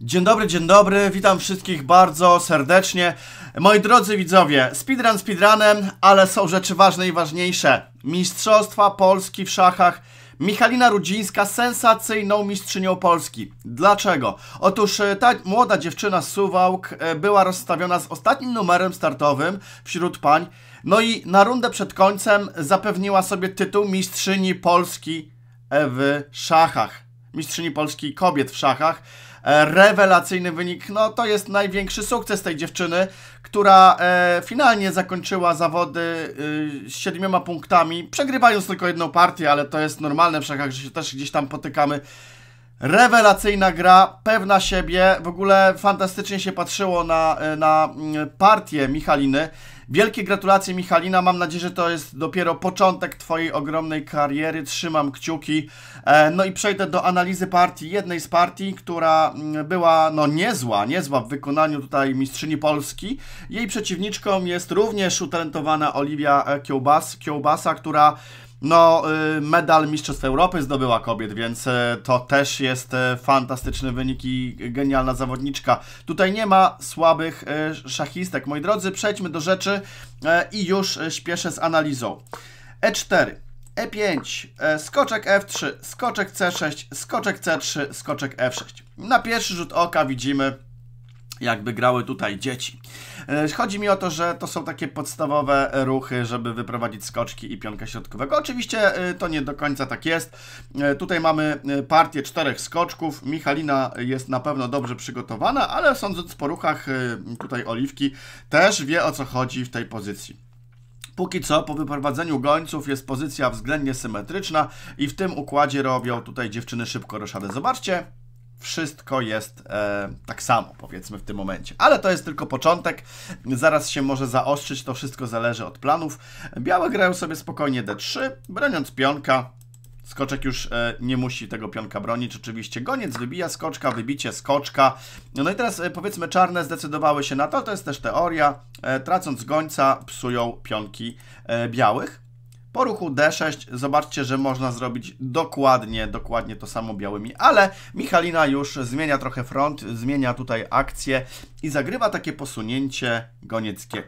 Dzień dobry, dzień dobry, witam wszystkich bardzo serdecznie. Moi drodzy widzowie, speedrun speedrunem, ale są rzeczy ważne i ważniejsze. Mistrzostwa Polski w szachach. Michalina Rudzińska sensacyjną mistrzynią Polski. Dlaczego? Otóż e, ta młoda dziewczyna z Suwałk e, była rozstawiona z ostatnim numerem startowym wśród pań. No i na rundę przed końcem zapewniła sobie tytuł mistrzyni Polski w szachach. Mistrzyni Polski kobiet w szachach. E, rewelacyjny wynik. No to jest największy sukces tej dziewczyny, która e, finalnie zakończyła zawody e, z siedmioma punktami, przegrywając tylko jedną partię, ale to jest normalne w że się też gdzieś tam potykamy. Rewelacyjna gra, pewna siebie, w ogóle fantastycznie się patrzyło na, y, na mm, partię Michaliny. Wielkie gratulacje Michalina, mam nadzieję, że to jest dopiero początek Twojej ogromnej kariery, trzymam kciuki. E, no i przejdę do analizy partii, jednej z partii, która mm, była no niezła, niezła w wykonaniu tutaj mistrzyni Polski. Jej przeciwniczką jest również utalentowana Oliwia e, Kiełbas, Kiełbasa, która no, y, medal Mistrzostw Europy zdobyła kobiet, więc y, to też jest y, fantastyczny wynik i genialna zawodniczka. Tutaj nie ma słabych szachistek. Moi drodzy, przejdźmy do rzeczy i już śpieszę z analizą. E4, E5, e, skoczek F3, skoczek C6, skoczek C3, skoczek F6. Na pierwszy rzut oka widzimy jakby grały tutaj dzieci. E, chodzi mi o to, że to są takie podstawowe ruchy, żeby wyprowadzić skoczki i pionka środkowego. Oczywiście e, to nie do końca tak jest. E, tutaj mamy partię czterech skoczków. Michalina jest na pewno dobrze przygotowana, ale sądząc po ruchach tutaj Oliwki też wie o co chodzi w tej pozycji. Póki co po wyprowadzeniu gońców jest pozycja względnie symetryczna i w tym układzie robią tutaj dziewczyny szybko roszadę. Zobaczcie, wszystko jest e, tak samo, powiedzmy w tym momencie. Ale to jest tylko początek, zaraz się może zaostrzyć, to wszystko zależy od planów. Białe grają sobie spokojnie D3, broniąc pionka. Skoczek już e, nie musi tego pionka bronić, oczywiście. Goniec wybija skoczka, wybicie skoczka. No i teraz e, powiedzmy czarne zdecydowały się na to, to jest też teoria. E, tracąc gońca psują pionki e, białych. Po ruchu D6 zobaczcie, że można zrobić dokładnie, dokładnie to samo białymi, ale Michalina już zmienia trochę front, zmienia tutaj akcję i zagrywa takie posunięcie goniec G5.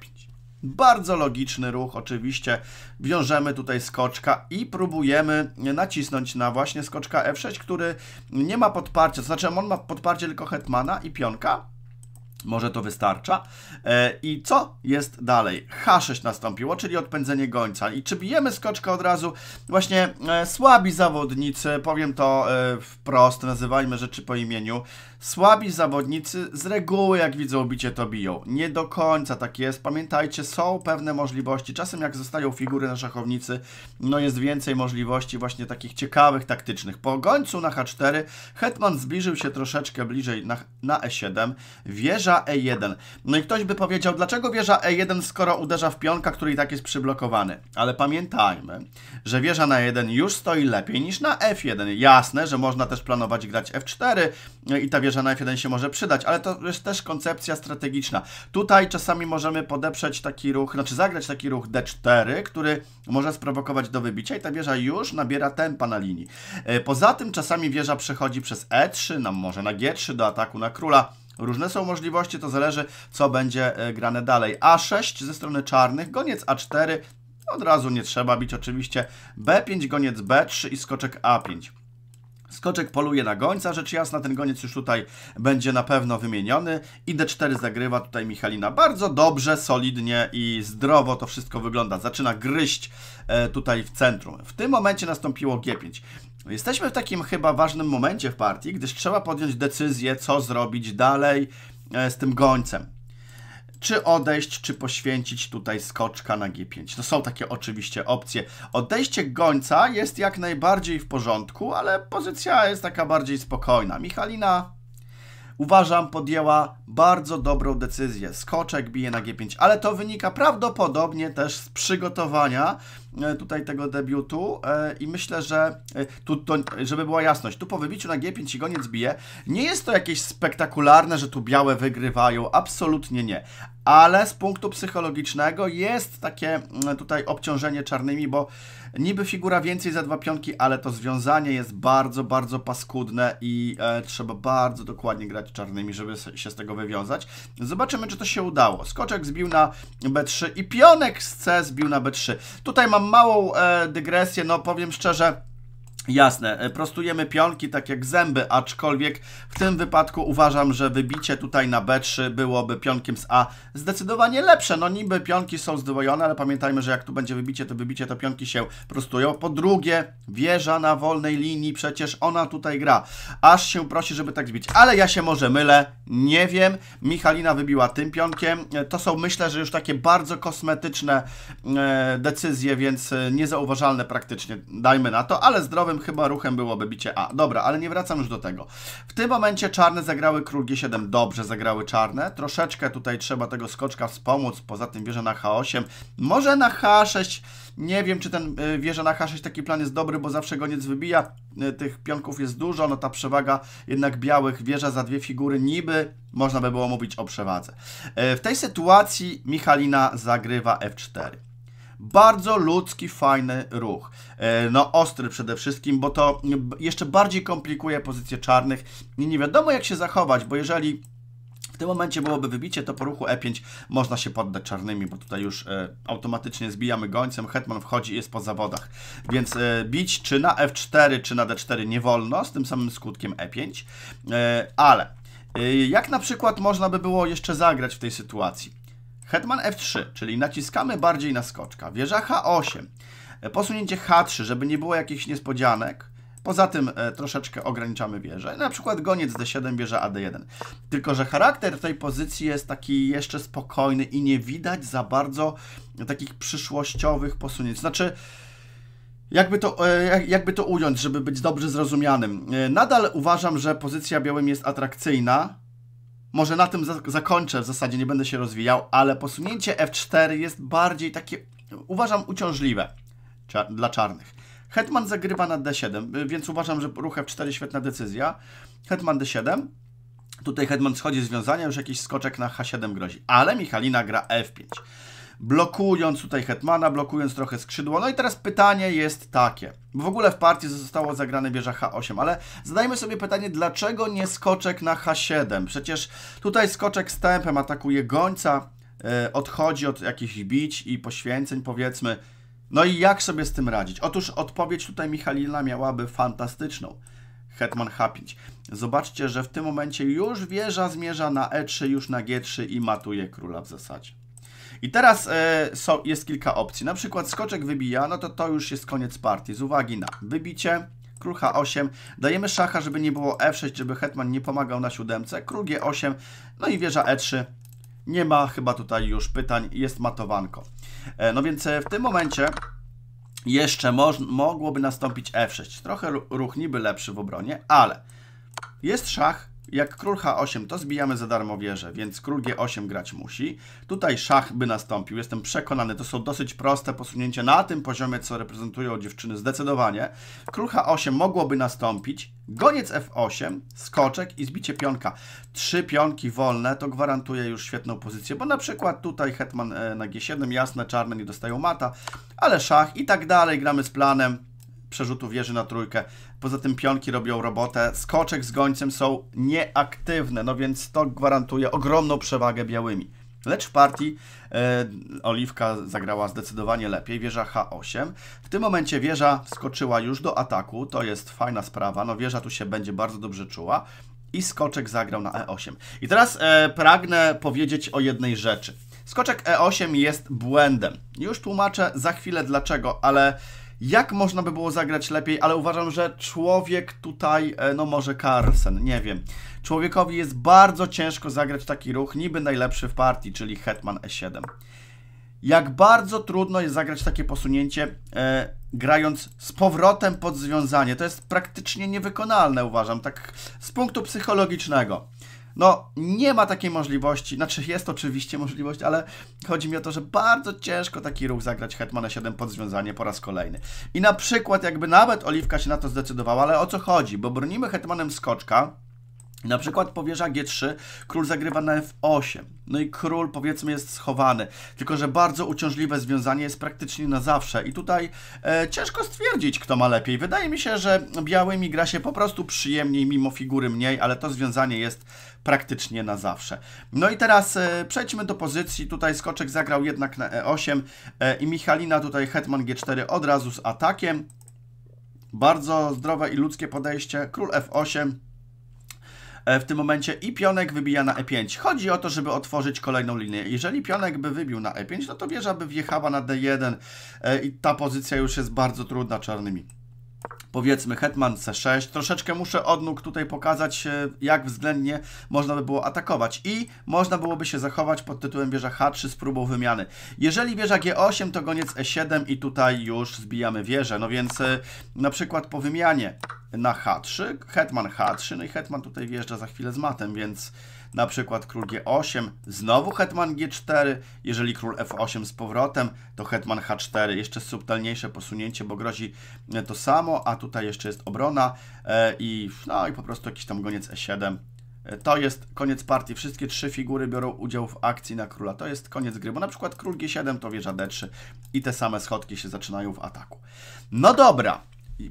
Bardzo logiczny ruch, oczywiście. Wiążemy tutaj skoczka i próbujemy nacisnąć na właśnie skoczka F6, który nie ma podparcia, to znaczy on ma podparcie tylko hetmana i pionka, może to wystarcza. E, I co jest dalej? H6 nastąpiło, czyli odpędzenie gońca. I czy bijemy skoczka od razu? Właśnie e, słabi zawodnicy, powiem to e, wprost, nazywajmy rzeczy po imieniu, Słabi zawodnicy z reguły jak widzą bicie to biją. Nie do końca tak jest. Pamiętajcie, są pewne możliwości. Czasem jak zostają figury na szachownicy, no jest więcej możliwości właśnie takich ciekawych, taktycznych. Po gońcu na H4 hetman zbliżył się troszeczkę bliżej na, na E7. Wieża E1. No i ktoś by powiedział, dlaczego wieża E1, skoro uderza w pionka, który i tak jest przyblokowany? Ale pamiętajmy, że wieża na E1 już stoi lepiej niż na F1. Jasne, że można też planować grać F4 no i ta wieża wie, że f 1 się może przydać, ale to jest też koncepcja strategiczna. Tutaj czasami możemy podeprzeć taki ruch, znaczy zagrać taki ruch d4, który może sprowokować do wybicia i ta wieża już nabiera tempa na linii. E, poza tym czasami wieża przechodzi przez e3, no może na g3 do ataku na króla. Różne są możliwości, to zależy co będzie e, grane dalej. A6 ze strony czarnych, goniec A4, od razu nie trzeba bić oczywiście. B5, goniec B3 i skoczek A5. Skoczek poluje na gońca, rzecz jasna, ten goniec już tutaj będzie na pewno wymieniony. I D4 zagrywa tutaj Michalina bardzo dobrze, solidnie i zdrowo to wszystko wygląda. Zaczyna gryźć e, tutaj w centrum. W tym momencie nastąpiło G5. Jesteśmy w takim chyba ważnym momencie w partii, gdyż trzeba podjąć decyzję, co zrobić dalej e, z tym gońcem czy odejść, czy poświęcić tutaj skoczka na G5. To są takie oczywiście opcje. Odejście gońca jest jak najbardziej w porządku, ale pozycja jest taka bardziej spokojna. Michalina uważam, podjęła bardzo dobrą decyzję. Skoczek bije na G5, ale to wynika prawdopodobnie też z przygotowania E, tutaj tego debiutu e, i myślę, że e, tu, to, żeby była jasność, tu po wybiciu na G5 i goniec bije, nie jest to jakieś spektakularne, że tu białe wygrywają, absolutnie nie, ale z punktu psychologicznego jest takie mm, tutaj obciążenie czarnymi, bo niby figura więcej za dwa pionki, ale to związanie jest bardzo, bardzo paskudne i e, trzeba bardzo dokładnie grać czarnymi, żeby się z tego wywiązać. Zobaczymy, czy to się udało. Skoczek zbił na B3 i pionek z C zbił na B3. Tutaj mam małą e, dygresję, no powiem szczerze, Jasne, e, prostujemy pionki tak jak zęby, aczkolwiek w tym wypadku uważam, że wybicie tutaj na B3 byłoby pionkiem z A zdecydowanie lepsze. No niby pionki są zdwojone, ale pamiętajmy, że jak tu będzie wybicie, to wybicie, to pionki się prostują. Po drugie, wieża na wolnej linii, przecież ona tutaj gra. Aż się prosi, żeby tak zbić, ale ja się może mylę, nie wiem. Michalina wybiła tym pionkiem. E, to są myślę, że już takie bardzo kosmetyczne e, decyzje, więc e, niezauważalne praktycznie, dajmy na to, ale zdrowe chyba ruchem byłoby bicie A. Dobra, ale nie wracam już do tego. W tym momencie czarne zagrały król G7. Dobrze zagrały czarne. Troszeczkę tutaj trzeba tego skoczka wspomóc. Poza tym wieża na H8. Może na H6. Nie wiem, czy ten y, wieża na H6 taki plan jest dobry, bo zawsze goniec wybija. Y, tych pionków jest dużo. No ta przewaga jednak białych. Wieża za dwie figury niby można by było mówić o przewadze. Y, w tej sytuacji Michalina zagrywa F4. Bardzo ludzki, fajny ruch. E, no ostry przede wszystkim, bo to jeszcze bardziej komplikuje pozycję czarnych i nie wiadomo jak się zachować, bo jeżeli w tym momencie byłoby wybicie, to po ruchu E5 można się poddać czarnymi, bo tutaj już e, automatycznie zbijamy gońcem, hetman wchodzi i jest po zawodach. Więc e, bić czy na F4, czy na D4 nie wolno, z tym samym skutkiem E5, e, ale e, jak na przykład można by było jeszcze zagrać w tej sytuacji? Hetman F3, czyli naciskamy bardziej na skoczka. Wieża H8, e, posunięcie H3, żeby nie było jakichś niespodzianek. Poza tym e, troszeczkę ograniczamy wieżę. Na przykład goniec D7, wieża AD1. Tylko, że charakter tej pozycji jest taki jeszcze spokojny i nie widać za bardzo takich przyszłościowych posunięć. Znaczy, jakby to, e, jakby to ująć, żeby być dobrze zrozumianym. E, nadal uważam, że pozycja białym jest atrakcyjna, może na tym zakończę, w zasadzie nie będę się rozwijał, ale posunięcie F4 jest bardziej takie, uważam, uciążliwe dla czarnych. Hetman zagrywa na D7, y, więc uważam, że ruch F4 świetna decyzja. Hetman D7, tutaj Hetman schodzi z wiązania, już jakiś skoczek na H7 grozi, ale Michalina gra F5 blokując tutaj Hetmana, blokując trochę skrzydło. No i teraz pytanie jest takie. W ogóle w partii zostało zagrane wieża H8, ale zadajmy sobie pytanie, dlaczego nie skoczek na H7? Przecież tutaj skoczek z tempem atakuje gońca, e, odchodzi od jakichś bić i poświęceń powiedzmy. No i jak sobie z tym radzić? Otóż odpowiedź tutaj Michalina miałaby fantastyczną. Hetman H5. Zobaczcie, że w tym momencie już wieża zmierza na E3, już na G3 i matuje króla w zasadzie. I teraz e, so, jest kilka opcji. Na przykład skoczek wybija, no to to już jest koniec partii. Z uwagi na wybicie, król H8, dajemy szacha, żeby nie było F6, żeby hetman nie pomagał na siódemce, król G8, no i wieża E3. Nie ma chyba tutaj już pytań, jest matowanko. E, no więc e, w tym momencie jeszcze mogłoby nastąpić F6. Trochę ruch niby lepszy w obronie, ale jest szach, jak król H8, to zbijamy za darmo wieżę, więc król G8 grać musi. Tutaj szach by nastąpił, jestem przekonany. To są dosyć proste posunięcia na tym poziomie, co reprezentują dziewczyny, zdecydowanie. Król H8 mogłoby nastąpić. Goniec F8, skoczek i zbicie pionka. Trzy pionki wolne to gwarantuje już świetną pozycję, bo na przykład tutaj hetman e, na G7, jasne, czarne nie dostają mata, ale szach i tak dalej, gramy z planem przerzutu wieży na trójkę. Poza tym pionki robią robotę. Skoczek z gońcem są nieaktywne, no więc to gwarantuje ogromną przewagę białymi. Lecz w partii e, Oliwka zagrała zdecydowanie lepiej, wieża H8. W tym momencie wieża skoczyła już do ataku, to jest fajna sprawa, no wieża tu się będzie bardzo dobrze czuła i skoczek zagrał na E8. I teraz e, pragnę powiedzieć o jednej rzeczy. Skoczek E8 jest błędem. Już tłumaczę za chwilę dlaczego, ale jak można by było zagrać lepiej, ale uważam, że człowiek tutaj, e, no może Carlsen, nie wiem. Człowiekowi jest bardzo ciężko zagrać taki ruch, niby najlepszy w partii, czyli Hetman E7. Jak bardzo trudno jest zagrać takie posunięcie, e, grając z powrotem pod związanie. To jest praktycznie niewykonalne, uważam, tak z punktu psychologicznego. No, nie ma takiej możliwości. Znaczy, jest oczywiście możliwość, ale chodzi mi o to, że bardzo ciężko taki ruch zagrać Hetmana 7 pod związanie po raz kolejny. I na przykład, jakby nawet Oliwka się na to zdecydowała, ale o co chodzi? Bo bronimy Hetmanem skoczka na przykład powierza G3, król zagrywa na F8. No i król powiedzmy jest schowany. Tylko, że bardzo uciążliwe związanie jest praktycznie na zawsze. I tutaj e, ciężko stwierdzić, kto ma lepiej. Wydaje mi się, że białymi gra się po prostu przyjemniej, mimo figury mniej, ale to związanie jest praktycznie na zawsze. No i teraz e, przejdźmy do pozycji. Tutaj skoczek zagrał jednak na E8 e, i Michalina tutaj hetman G4 od razu z atakiem. Bardzo zdrowe i ludzkie podejście. Król F8. E, w tym momencie i pionek wybija na e5. Chodzi o to, żeby otworzyć kolejną linię. Jeżeli pionek by wybił na e5, no to wieża by wjechała na d1 e, i ta pozycja już jest bardzo trudna czarnymi powiedzmy hetman c6. Troszeczkę muszę odnóg tutaj pokazać, e, jak względnie można by było atakować i można byłoby się zachować pod tytułem wieża h3 z próbą wymiany. Jeżeli wieża g8, to goniec e7 i tutaj już zbijamy wieżę, no więc e, na przykład po wymianie na h3, hetman h3, no i hetman tutaj wjeżdża za chwilę z matem, więc na przykład król G8, znowu hetman G4, jeżeli król F8 z powrotem, to hetman H4, jeszcze subtelniejsze posunięcie, bo grozi e, to samo, a tutaj jeszcze jest obrona e, i, no, i po prostu jakiś tam goniec E7, e, to jest koniec partii. Wszystkie trzy figury biorą udział w akcji na króla. To jest koniec gry, bo na przykład król G7 to wieża D3 i te same schodki się zaczynają w ataku. No dobra,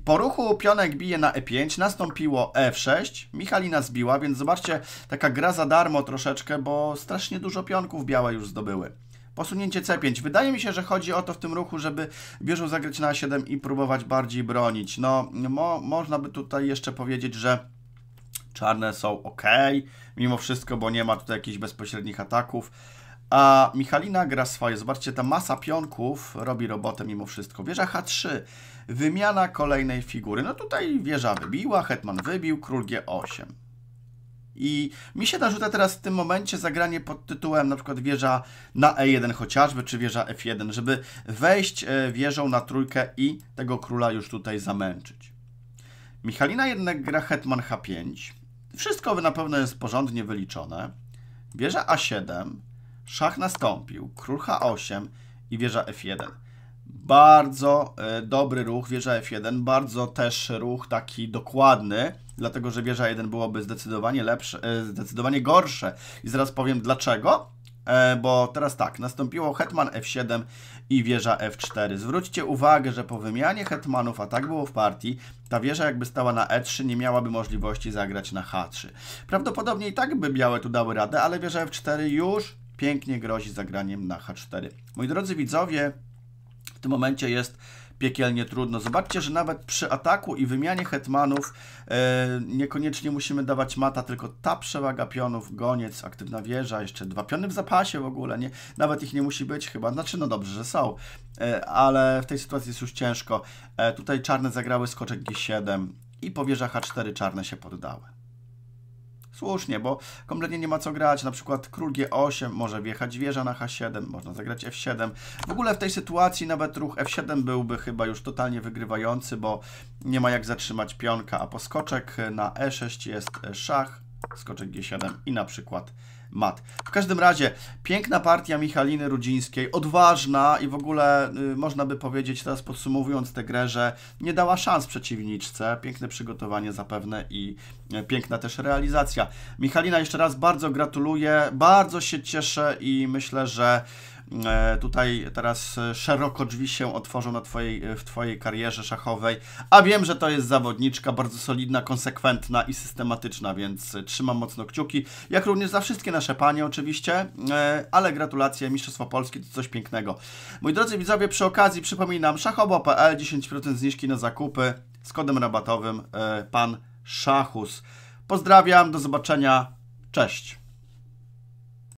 po ruchu pionek bije na e5, nastąpiło e6, Michalina zbiła, więc zobaczcie, taka gra za darmo troszeczkę, bo strasznie dużo pionków białe już zdobyły. Posunięcie C5. Wydaje mi się, że chodzi o to w tym ruchu, żeby bieżą zagrać na A7 i próbować bardziej bronić. No, mo można by tutaj jeszcze powiedzieć, że czarne są ok, mimo wszystko, bo nie ma tutaj jakichś bezpośrednich ataków. A Michalina gra swoje. Zobaczcie, ta masa pionków robi robotę mimo wszystko. Wieża H3. Wymiana kolejnej figury. No tutaj wieża wybiła, hetman wybił, król G8. I mi się narzuca teraz w tym momencie zagranie pod tytułem na przykład wieża na E1 chociażby, czy wieża F1, żeby wejść e, wieżą na trójkę i tego króla już tutaj zamęczyć. Michalina jednak gra hetman H5. Wszystko na pewno jest porządnie wyliczone. Wieża A7, Szach nastąpił, król H8 i wieża F1. Bardzo e, dobry ruch, wieża F1, bardzo też ruch taki dokładny, dlatego że wieża 1 byłoby zdecydowanie lepsze, e, zdecydowanie gorsze. I zaraz powiem dlaczego, e, bo teraz tak, nastąpiło hetman F7 i wieża F4. Zwróćcie uwagę, że po wymianie hetmanów, a tak było w partii, ta wieża jakby stała na E3, nie miałaby możliwości zagrać na H3. Prawdopodobnie i tak by białe tu dały radę, ale wieża F4 już pięknie grozi zagraniem na H4. Moi drodzy widzowie, w tym momencie jest piekielnie trudno. Zobaczcie, że nawet przy ataku i wymianie hetmanów e, niekoniecznie musimy dawać mata, tylko ta przewaga pionów, goniec, aktywna wieża, jeszcze dwa piony w zapasie w ogóle, nie? Nawet ich nie musi być chyba, znaczy no dobrze, że są, e, ale w tej sytuacji jest już ciężko. E, tutaj czarne zagrały skoczek G7 i po wieża H4 czarne się poddały. Słusznie, bo kompletnie nie ma co grać. Na przykład król G8 może wjechać wieża na H7, można zagrać F7. W ogóle w tej sytuacji nawet ruch F7 byłby chyba już totalnie wygrywający, bo nie ma jak zatrzymać pionka, a poskoczek na E6 jest szach, skoczek G7 i na przykład mat. W każdym razie piękna partia Michaliny Rudzińskiej, odważna i w ogóle y, można by powiedzieć teraz podsumowując tę grę, że nie dała szans przeciwniczce. Piękne przygotowanie zapewne i y, piękna też realizacja. Michalina jeszcze raz bardzo gratuluję, bardzo się cieszę i myślę, że E, tutaj teraz e, szeroko drzwi się otworzą na twojej, e, w Twojej karierze szachowej. A wiem, że to jest zawodniczka bardzo solidna, konsekwentna i systematyczna, więc trzymam mocno kciuki. Jak również za wszystkie nasze panie oczywiście, ale gratulacje, Mistrzostwo polskie to coś pięknego. Moi drodzy widzowie, przy okazji przypominam, szachowo.pl 10% zniżki na zakupy z kodem rabatowym pan Szachus. Pozdrawiam, do zobaczenia, cześć.